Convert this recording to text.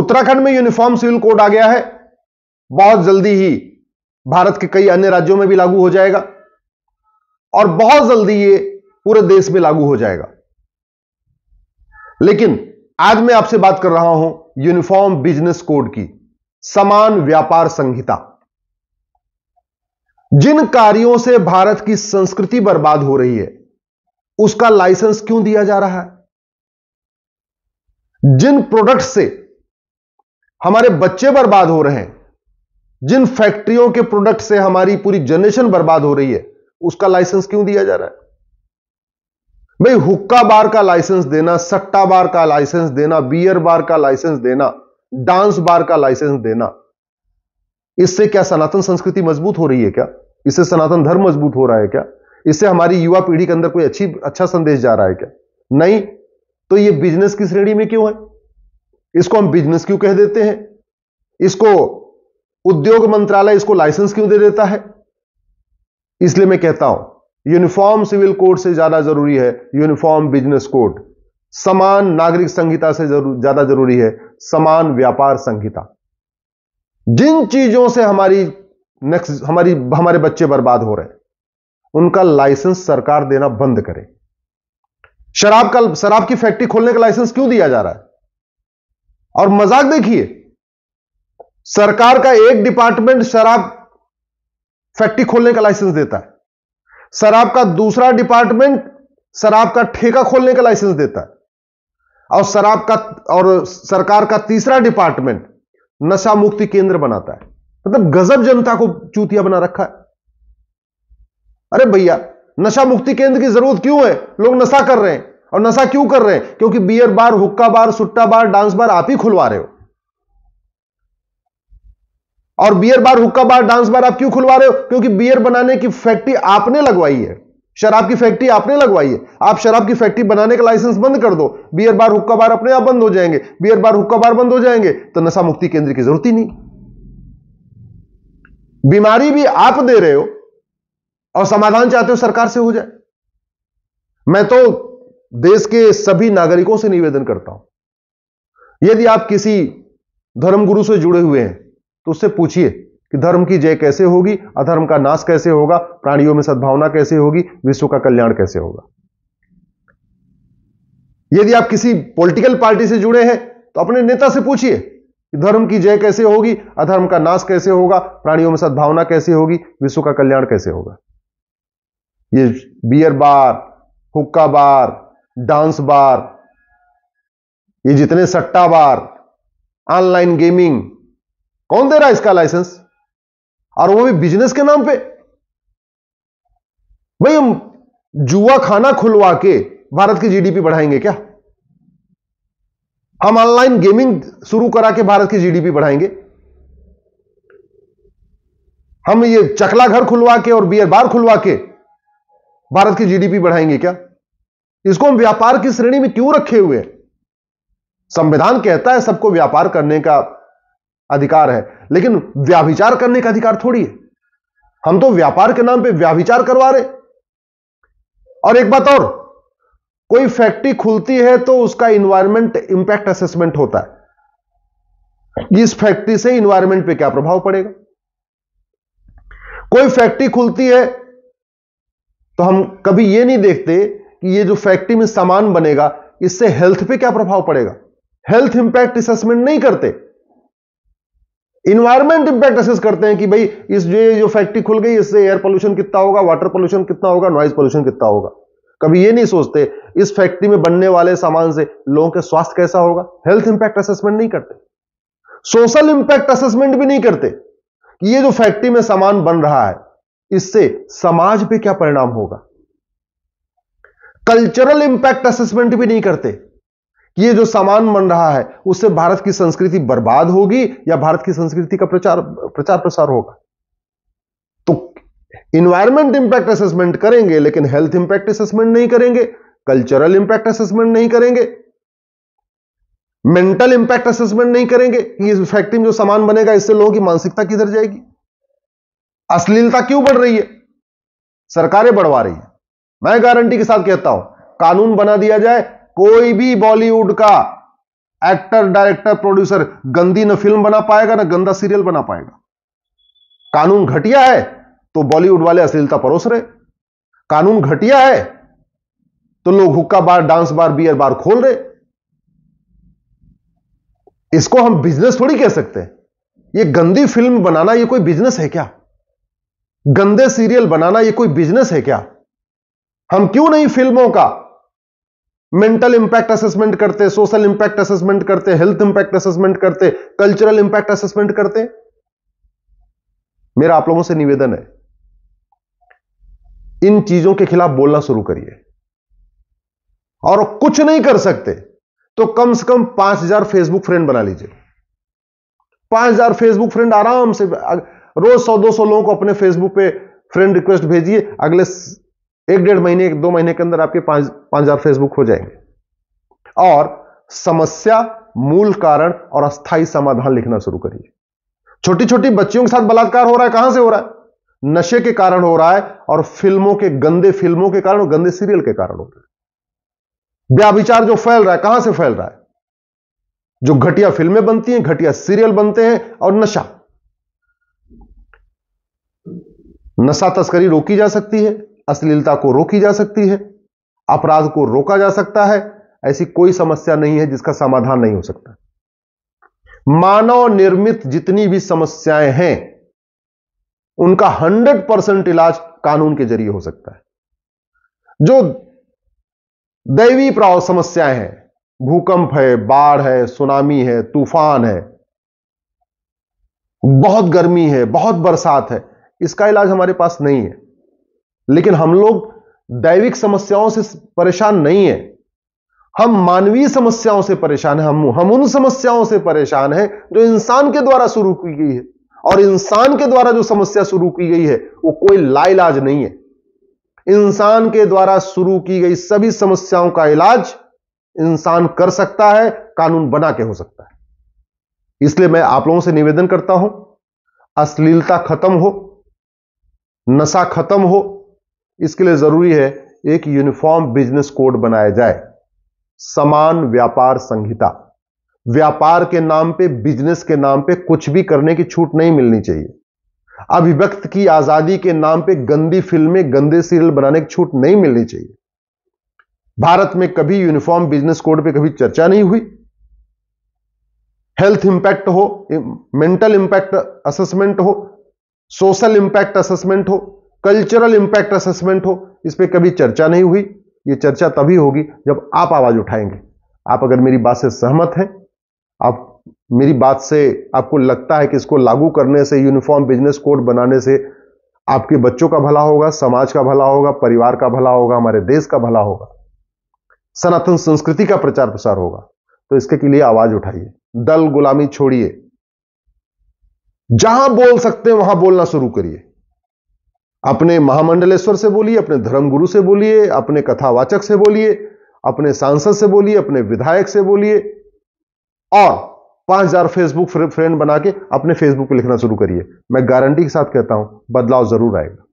उत्तराखंड में uniform civil code आ गया है बहुत जल्दी ही भारत के कई अन्य राज्यों में भी लागू हो जाएगा और बहुत जल्दी ये पूरे देश में लागू हो जाएगा लेकिन आज मैं आपसे बात कर रहा हूं यूनिफॉर्म बिजनेस कोड की समान व्यापार संहिता जिन कार्यों से भारत की संस्कृति बर्बाद हो रही है उसका लाइसेंस क्यों दिया जा रहा है जिन प्रोडक्ट से हमारे बच्चे बर्बाद हो रहे हैं जिन फैक्ट्रियों के प्रोडक्ट से हमारी पूरी जनरेशन बर्बाद हो रही है उसका लाइसेंस क्यों दिया जा रहा है भाई हुक्का बार का लाइसेंस देना सट्टा बार का लाइसेंस देना बियर बार का लाइसेंस देना डांस बार का लाइसेंस देना इससे क्या सनातन संस्कृति मजबूत हो रही है क्या इससे सनातन धर्म मजबूत हो रहा है क्या इससे हमारी युवा पीढ़ी के अंदर कोई अच्छी अच्छा संदेश जा रहा है क्या नहीं तो ये बिजनेस की श्रेणी में क्यों है इसको हम बिजनेस क्यों कह देते हैं इसको उद्योग मंत्रालय इसको लाइसेंस क्यों दे देता है इसलिए मैं कहता हूं यूनिफॉर्म सिविल कोड से ज्यादा जरूरी है यूनिफॉर्म बिजनेस कोड समान नागरिक संहिता से ज्यादा जरूरी है समान व्यापार संहिता जिन चीजों से हमारी नेक्स्ट हमारी हमारे बच्चे बर्बाद हो रहे हैं उनका लाइसेंस सरकार देना बंद करे शराब का शराब की फैक्ट्री खोलने का लाइसेंस क्यों दिया जा रहा है और मजाक देखिए सरकार का एक डिपार्टमेंट शराब फैक्ट्री खोलने का लाइसेंस देता है शराब का दूसरा डिपार्टमेंट शराब का ठेका खोलने का लाइसेंस देता है और शराब का और सरकार का तीसरा डिपार्टमेंट नशा मुक्ति केंद्र बनाता है मतलब गजब जनता को चूतिया बना रखा है अरे भैया नशा मुक्ति केंद्र की जरूरत क्यों है लोग नशा कर रहे हैं और नशा क्यों कर रहे हैं क्योंकि बियर बार हुक्का बार सुट्टा बार डांस बार आप ही खुलवा रहे हो और बियर बार हुक्का बार डांस बार आप क्यों खुलवा रहे हो क्योंकि बियर बनाने की फैक्ट्री आपने लगवाई है शराब की फैक्ट्री आपने लगवाई है आप शराब की फैक्ट्री बनाने का लाइसेंस बंद कर दो बियर बार हुक्का बार अपने आप बंद हो जाएंगे बियर बार हुक्का बार बंद हो जाएंगे तो नशा मुक्ति केंद्र की जरूरत ही नहीं बीमारी भी आप दे रहे हो और समाधान चाहते हो सरकार से हो जाए मैं तो देश के सभी नागरिकों से निवेदन करता हूं यदि आप किसी धर्मगुरु से जुड़े हुए हैं तो उससे पूछिए कि धर्म की जय कैसे होगी अधर्म का नाश कैसे होगा प्राणियों में सद्भावना कैसे होगी विश्व का कल्याण कैसे होगा यदि आप किसी पॉलिटिकल पार्टी से जुड़े हैं तो अपने नेता से पूछिए कि धर्म की जय कैसे होगी अधर्म का नाश कैसे होगा प्राणियों में सद्भावना कैसे होगी विश्व का कल्याण कैसे होगा ये बियर बार हुक्का बार डांस बार ये जितने सट्टा बार ऑनलाइन गेमिंग कौन दे रहा है इसका लाइसेंस और वो भी बिजनेस के नाम पे भाई हम जुआ खाना खुलवा के भारत की जीडीपी बढ़ाएंगे क्या हम ऑनलाइन गेमिंग शुरू करा के भारत की जीडीपी बढ़ाएंगे हम ये चकला घर खुलवा के और बियर बार खुलवा के भारत की जीडीपी बढ़ाएंगे क्या इसको हम व्यापार की श्रेणी में क्यों रखे हुए संविधान कहता है सबको व्यापार करने का अधिकार है लेकिन व्याभिचार करने का अधिकार थोड़ी है हम तो व्यापार के नाम पे व्याभिचार करवा रहे और एक बात और कोई फैक्ट्री खुलती है तो उसका इन्वायरमेंट इंपैक्ट असेसमेंट होता है इस फैक्ट्री से इन्वायरमेंट पे क्या प्रभाव पड़ेगा कोई फैक्ट्री खुलती है तो हम कभी यह नहीं देखते कि ये जो फैक्ट्री में सामान बनेगा इससे हेल्थ पे क्या प्रभाव पड़ेगा हेल्थ इंपैक्ट असेसमेंट नहीं करते इन्वायरमेंट इंपैक्ट असेस करते हैं कि भाई इस जो जो फैक्ट्री खुल गई इससे एयर पोल्यूशन कितना होगा वाटर पोल्यूशन कितना होगा नॉइज पोल्यूशन कितना होगा कभी ये नहीं सोचते इस फैक्ट्री में बनने वाले सामान से लोगों के स्वास्थ्य कैसा होगा हेल्थ इंपैक्ट असेसमेंट नहीं करते सोशल इंपैक्ट असेसमेंट भी नहीं करते कि ये जो फैक्ट्री में सामान बन रहा है इससे समाज पे क्या परिणाम होगा कल्चरल इंपैक्ट असेसमेंट भी नहीं करते ये जो सामान बन रहा है उससे भारत की संस्कृति बर्बाद होगी या भारत की संस्कृति का प्रचार प्रचार प्रसार होगा तो इन्वायरमेंट इंपैक्ट असेसमेंट करेंगे लेकिन हेल्थ इंपैक्ट असेसमेंट नहीं करेंगे कल्चरल इंपैक्ट असेसमेंट नहीं करेंगे मेंटल इंपैक्ट असेसमेंट नहीं करेंगे ये फैक्ट्री में जो सामान बनेगा इससे लोगों की मानसिकता किधर जाएगी अश्लीलता क्यों बढ़ रही है सरकारें बढ़वा रही है मैं गारंटी के साथ कहता हूं कानून बना दिया जाए कोई भी बॉलीवुड का एक्टर डायरेक्टर प्रोड्यूसर गंदी न फिल्म बना पाएगा ना गंदा सीरियल बना पाएगा कानून घटिया है तो बॉलीवुड वाले अश्लीलता परोस रहे कानून घटिया है तो लोग हुक्का बार डांस बार बियर बार खोल रहे इसको हम बिजनेस थोड़ी कह सकते हैं ये गंदी फिल्म बनाना ये कोई बिजनेस है क्या गंदे सीरियल बनाना ये कोई बिजनेस है क्या हम क्यों नहीं फिल्मों का मेंटल इंपैक्ट असेसमेंट करते सोशल इंपैक्ट असेसमेंट करते हेल्थ इंपैक्ट असेसमेंट करते कल्चरल इंपैक्ट असेसमेंट करते मेरा आप लोगों से निवेदन है इन चीजों के खिलाफ बोलना शुरू करिए और कुछ नहीं कर सकते तो कम से कम पांच हजार फेसबुक फ्रेंड बना लीजिए पांच हजार फेसबुक फ्रेंड आराम से रोज सौ दो सौ लोगों को अपने फेसबुक पे फ्रेंड रिक्वेस्ट भेजिए अगले एक डेढ़ महीने एक दो महीने के अंदर आपके पांच पांच हजार फेसबुक हो जाएंगे और समस्या मूल कारण और अस्थाई समाधान लिखना शुरू करिए छोटी छोटी बच्चियों के साथ बलात्कार हो रहा है कहां से हो रहा है नशे के कारण हो रहा है और फिल्मों के गंदे फिल्मों के कारण और गंदे सीरियल के कारण हो रहा है व्याभिचार जो फैल रहा है कहां से फैल रहा है जो घटिया फिल्में बनती हैं घटिया सीरियल बनते हैं और नशा नशा तस्करी रोकी जा सकती है अश्लीलता को रोकी जा सकती है अपराध को रोका जा सकता है ऐसी कोई समस्या नहीं है जिसका समाधान नहीं हो सकता मानव निर्मित जितनी भी समस्याएं हैं उनका हंड्रेड परसेंट इलाज कानून के जरिए हो सकता है जो दैवी प्राव समस्याएं हैं भूकंप है बाढ़ है सुनामी है तूफान है बहुत गर्मी है बहुत बरसात है इसका इलाज हमारे पास नहीं है लेकिन हम लोग दैविक समस्याओं से परेशान नहीं है हम मानवीय समस्याओं से परेशान है हम हम उन समस्याओं से परेशान है जो इंसान के द्वारा शुरू की गई है और इंसान के द्वारा जो समस्या शुरू की गई है वो कोई लाइलाज नहीं है इंसान के द्वारा शुरू की गई सभी समस्याओं का इलाज इंसान कर सकता है कानून बना के हो सकता है इसलिए मैं आप लोगों से निवेदन करता हूं अश्लीलता खत्म हो नशा खत्म हो इसके लिए जरूरी है एक यूनिफॉर्म बिजनेस कोड बनाया जाए समान व्यापार संहिता व्यापार के नाम पे बिजनेस के नाम पे कुछ भी करने की छूट नहीं मिलनी चाहिए अभिव्यक्त की आजादी के नाम पे गंदी फिल्में गंदे सीरियल बनाने की छूट नहीं मिलनी चाहिए भारत में कभी यूनिफॉर्म बिजनेस कोड पे कभी चर्चा नहीं हुई हेल्थ इंपैक्ट हो मेंटल इंपैक्ट असेसमेंट हो सोशल इंपैक्ट असेसमेंट हो कल्चरल इंपैक्ट असेसमेंट हो इस पर कभी चर्चा नहीं हुई ये चर्चा तभी होगी जब आप आवाज उठाएंगे आप अगर मेरी बात से सहमत हैं आप मेरी बात से आपको लगता है कि इसको लागू करने से यूनिफॉर्म बिजनेस कोड बनाने से आपके बच्चों का भला होगा समाज का भला होगा परिवार का भला होगा हमारे देश का भला होगा सनातन संस्कृति का प्रचार प्रसार होगा तो इसके के लिए आवाज उठाइए दल गुलामी छोड़िए जहां बोल सकते हैं वहां बोलना शुरू करिए अपने महामंडलेश्वर से बोलिए अपने धर्मगुरु से बोलिए अपने कथावाचक से बोलिए अपने सांसद से बोलिए अपने विधायक से बोलिए और 5000 फेसबुक फ्रेंड बना के अपने फेसबुक पे लिखना शुरू करिए मैं गारंटी के साथ कहता हूं बदलाव जरूर आएगा